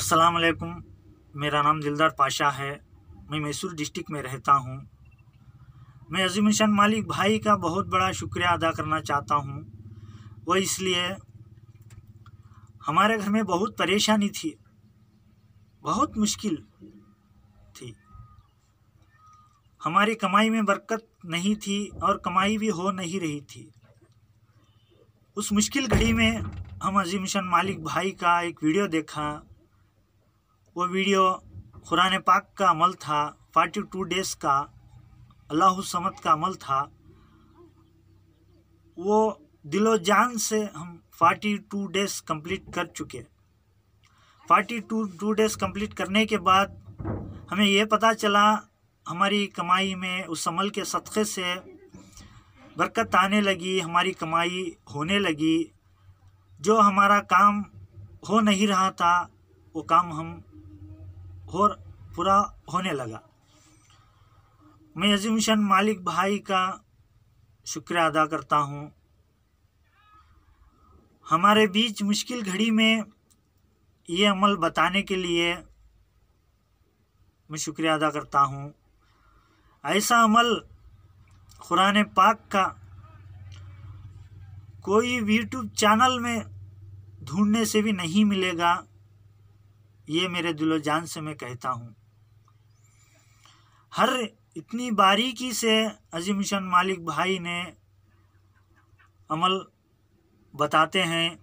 अस्सलाम वालेकुम मेरा नाम दिलदार पाशा है मैं मैसूर डिस्ट्रिक्ट में रहता हूँ मैं अजीमशान मालिक भाई का बहुत बड़ा शुक्रिया अदा करना चाहता हूँ वो इसलिए हमारे घर में बहुत परेशानी थी बहुत मुश्किल थी हमारी कमाई में बरकत नहीं थी और कमाई भी हो नहीं रही थी उस मुश्किल घड़ी में हम अजीमशन मालिक भाई का एक वीडियो देखा वो वीडियो कुरान पाक का अमल था फार्टी टू डेज़ का अल्लाह समत का अमल था वो दिलो जान से हम फार्टी टू डेज़ कंप्लीट कर चुके forty two two days complete करने के बाद हमें यह पता चला हमारी कमाई में उस अमल के सदक़े से बरकत आने लगी हमारी कमाई होने लगी जो हमारा काम हो नहीं रहा था वो काम हम हो पूरा होने लगा मैं अजीम शान मालिक भाई का शुक्रिया अदा करता हूँ हमारे बीच मुश्किल घड़ी में ये अमल बताने के लिए मैं शुक्रिया अदा करता हूँ ऐसा अमल कुरान पाक का कोई यूट्यूब चैनल में ढूंढने से भी नहीं मिलेगा ये मेरे दिलो जान से मैं कहता हूँ हर इतनी बारीकी से अजीम शन मालिक भाई ने अमल बताते हैं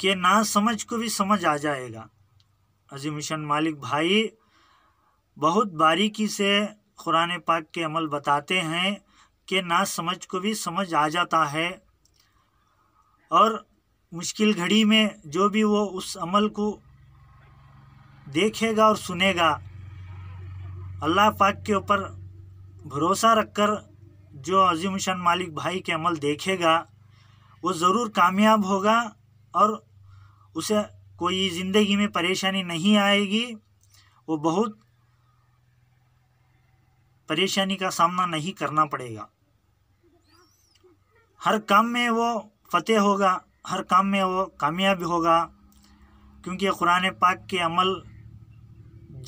कि ना समझ को भी समझ आ जाएगा अजीम शन मालिक भाई बहुत बारीकी से कुरान पाक के अमल बताते हैं कि ना समझ को भी समझ आ जाता है और मुश्किल घड़ी में जो भी वो उस अमल को देखेगा और सुनेगा अल्लाह पाक के ऊपर भरोसा रखकर जो अजीम हुसैन मालिक भाई के अमल देखेगा वो ज़रूर कामयाब होगा और उसे कोई ज़िंदगी में परेशानी नहीं आएगी वो बहुत परेशानी का सामना नहीं करना पड़ेगा हर काम में वो फतेह होगा हर काम में वो कामयाब होगा क्योंकि कुरान पाक के अमल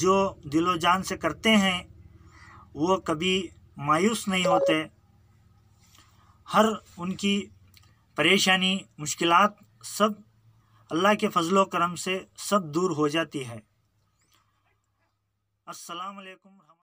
जो दिलो जान से करते हैं वो कभी मायूस नहीं होते हर उनकी परेशानी मुश्किल सब अल्लाह के फजलो करम से सब दूर हो जाती है अस्सलाम वालेकुम